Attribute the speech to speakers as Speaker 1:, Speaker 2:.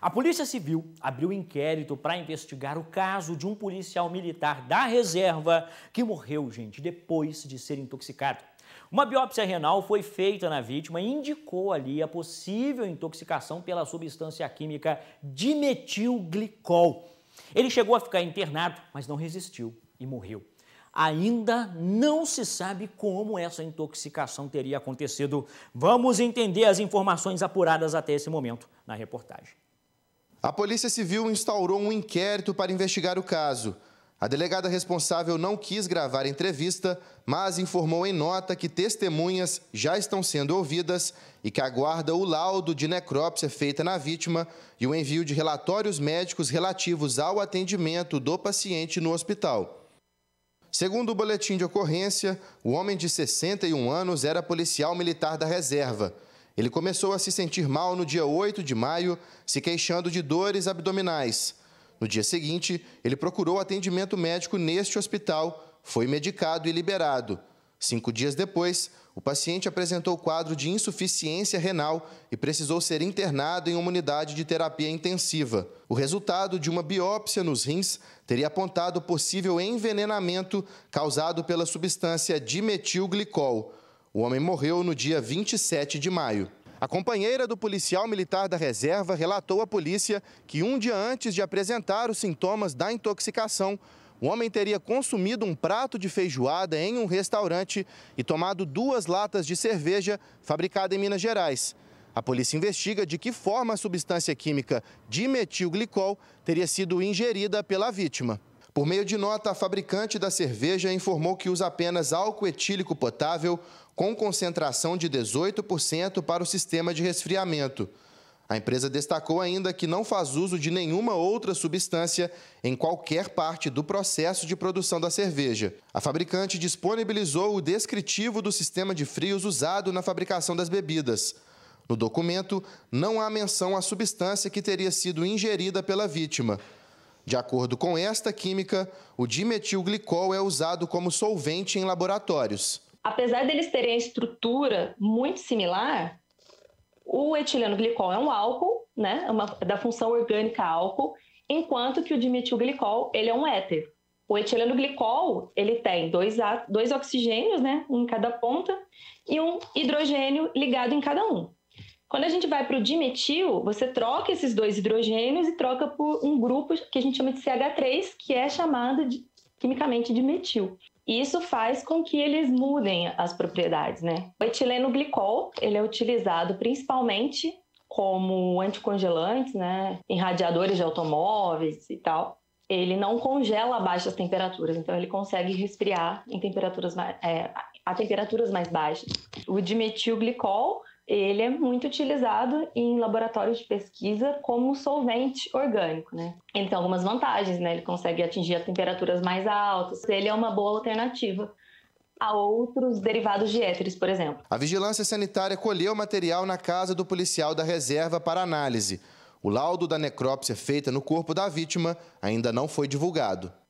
Speaker 1: A Polícia Civil abriu inquérito para investigar o caso de um policial militar da reserva que morreu, gente, depois de ser intoxicado. Uma biópsia renal foi feita na vítima e indicou ali a possível intoxicação pela substância química dimetilglicol. Ele chegou a ficar internado, mas não resistiu e morreu. Ainda não se sabe como essa intoxicação teria acontecido. Vamos entender as informações apuradas até esse momento na reportagem.
Speaker 2: A Polícia Civil instaurou um inquérito para investigar o caso. A delegada responsável não quis gravar a entrevista, mas informou em nota que testemunhas já estão sendo ouvidas e que aguarda o laudo de necrópsia feita na vítima e o envio de relatórios médicos relativos ao atendimento do paciente no hospital. Segundo o boletim de ocorrência, o homem de 61 anos era policial militar da reserva ele começou a se sentir mal no dia 8 de maio, se queixando de dores abdominais. No dia seguinte, ele procurou atendimento médico neste hospital, foi medicado e liberado. Cinco dias depois, o paciente apresentou quadro de insuficiência renal e precisou ser internado em uma unidade de terapia intensiva. O resultado de uma biópsia nos rins teria apontado possível envenenamento causado pela substância dimetilglicol. O homem morreu no dia 27 de maio. A companheira do policial militar da reserva relatou à polícia que um dia antes de apresentar os sintomas da intoxicação, o homem teria consumido um prato de feijoada em um restaurante e tomado duas latas de cerveja fabricada em Minas Gerais. A polícia investiga de que forma a substância química dimetilglicol teria sido ingerida pela vítima. Por meio de nota, a fabricante da cerveja informou que usa apenas álcool etílico potável com concentração de 18% para o sistema de resfriamento. A empresa destacou ainda que não faz uso de nenhuma outra substância em qualquer parte do processo de produção da cerveja. A fabricante disponibilizou o descritivo do sistema de frios usado na fabricação das bebidas. No documento, não há menção à substância que teria sido ingerida pela vítima. De acordo com esta química, o dimetilglicol é usado como solvente em laboratórios.
Speaker 3: Apesar deles terem a estrutura muito similar, o etileno glicol é um álcool, né, é uma, é da função orgânica álcool, enquanto que o dimetilglicol ele é um éter. O etileno glicol ele tem dois, dois oxigênios, né, um em cada ponta, e um hidrogênio ligado em cada um. Quando a gente vai para o dimetil, você troca esses dois hidrogênios e troca por um grupo que a gente chama de CH3, que é chamado de, quimicamente de metil. E isso faz com que eles mudem as propriedades, né? O etileno glicol, ele é utilizado principalmente como anticongelante, né, em radiadores de automóveis e tal. Ele não congela a baixas temperaturas, então ele consegue resfriar em temperaturas mais, é, a temperaturas mais baixas. O dimetilglicol ele é muito utilizado em laboratórios de pesquisa como solvente orgânico, né? Ele tem algumas vantagens, né? Ele consegue atingir temperaturas mais altas, ele é uma boa alternativa a outros derivados de éteres, por exemplo. A
Speaker 2: vigilância sanitária colheu material na casa do policial da reserva para análise. O laudo da necrópsia feita no corpo da vítima ainda não foi divulgado.